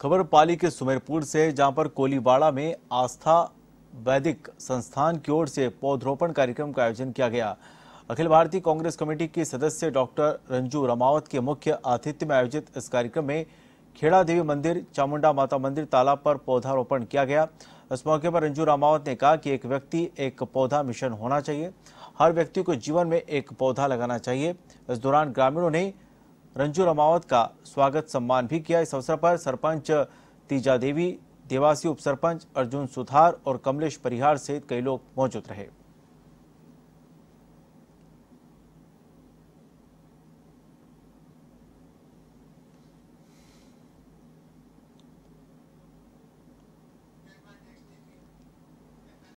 खबर पाली के सुमेरपुर से जहां पर कोलीवाड़ा में आस्था वैदिक संस्थान की ओर से पौधरोपण कार्यक्रम का आयोजन किया गया अखिल भारतीय कांग्रेस कमेटी के सदस्य डॉक्टर रंजू रमावत के मुख्य आतिथ्य में आयोजित इस कार्यक्रम में खेड़ा देवी मंदिर चामुंडा माता मंदिर तालाब पर पौधारोपण किया गया इस मौके पर रंजू रामावत ने कहा कि एक व्यक्ति एक पौधा मिशन होना चाहिए हर व्यक्ति को जीवन में एक पौधा लगाना चाहिए इस दौरान ग्रामीणों ने रंजू रमावत का स्वागत सम्मान भी किया इस अवसर पर सरपंच तीजा देवी देवासी उपसरपंच अर्जुन सुथार और कमलेश परिहार सहित कई लोग मौजूद रहे